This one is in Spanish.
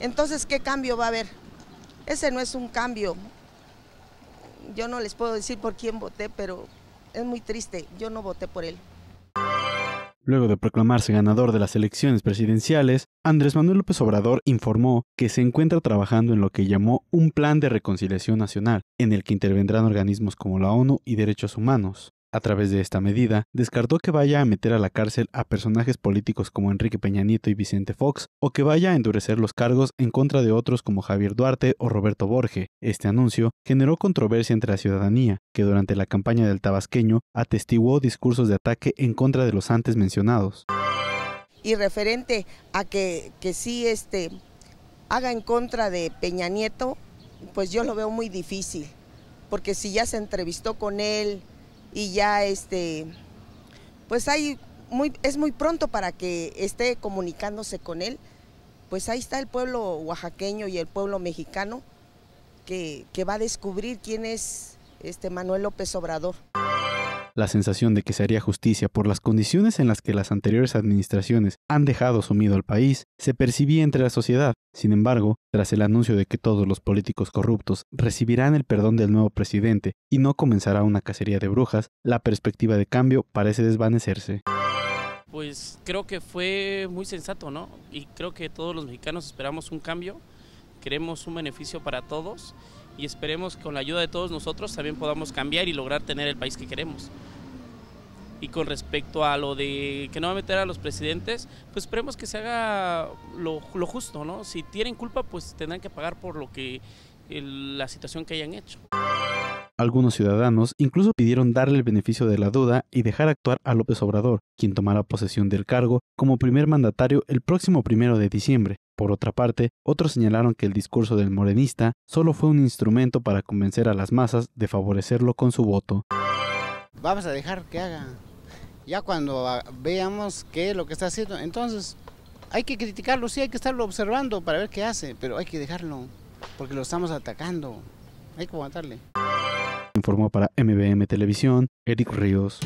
Entonces, ¿qué cambio va a haber? Ese no es un cambio. Yo no les puedo decir por quién voté, pero es muy triste. Yo no voté por él. Luego de proclamarse ganador de las elecciones presidenciales, Andrés Manuel López Obrador informó que se encuentra trabajando en lo que llamó un plan de reconciliación nacional, en el que intervendrán organismos como la ONU y derechos humanos. A través de esta medida, descartó que vaya a meter a la cárcel a personajes políticos como Enrique Peña Nieto y Vicente Fox, o que vaya a endurecer los cargos en contra de otros como Javier Duarte o Roberto Borge. Este anuncio generó controversia entre la ciudadanía, que durante la campaña del tabasqueño atestiguó discursos de ataque en contra de los antes mencionados. Y referente a que, que sí este, haga en contra de Peña Nieto, pues yo lo veo muy difícil, porque si ya se entrevistó con él, y ya este, pues ahí es muy pronto para que esté comunicándose con él. Pues ahí está el pueblo oaxaqueño y el pueblo mexicano que, que va a descubrir quién es este Manuel López Obrador la sensación de que se haría justicia por las condiciones en las que las anteriores administraciones han dejado sumido al país se percibía entre la sociedad. Sin embargo, tras el anuncio de que todos los políticos corruptos recibirán el perdón del nuevo presidente y no comenzará una cacería de brujas, la perspectiva de cambio parece desvanecerse pues creo que fue muy sensato, ¿no? Y creo que todos los mexicanos esperamos un cambio, queremos un beneficio para todos y esperemos que con la ayuda de todos nosotros también podamos cambiar y lograr tener el país que queremos. Y con respecto a lo de que no va a meter a los presidentes, pues esperemos que se haga lo, justo, ¿no? Si tienen culpa, pues tendrán que pagar por lo que la situación que hayan hecho. Algunos ciudadanos incluso pidieron darle el beneficio de la duda y dejar actuar a López Obrador, quien tomará posesión del cargo como primer mandatario el próximo primero de diciembre. Por otra parte, otros señalaron que el discurso del morenista solo fue un instrumento para convencer a las masas de favorecerlo con su voto. Vamos a dejar que haga. Ya cuando ah, veamos qué es lo que está haciendo, entonces hay que criticarlo, sí, hay que estarlo observando para ver qué hace, pero hay que dejarlo, porque lo estamos atacando. Hay que matarle. Informó para MBM Televisión, Eric Ríos.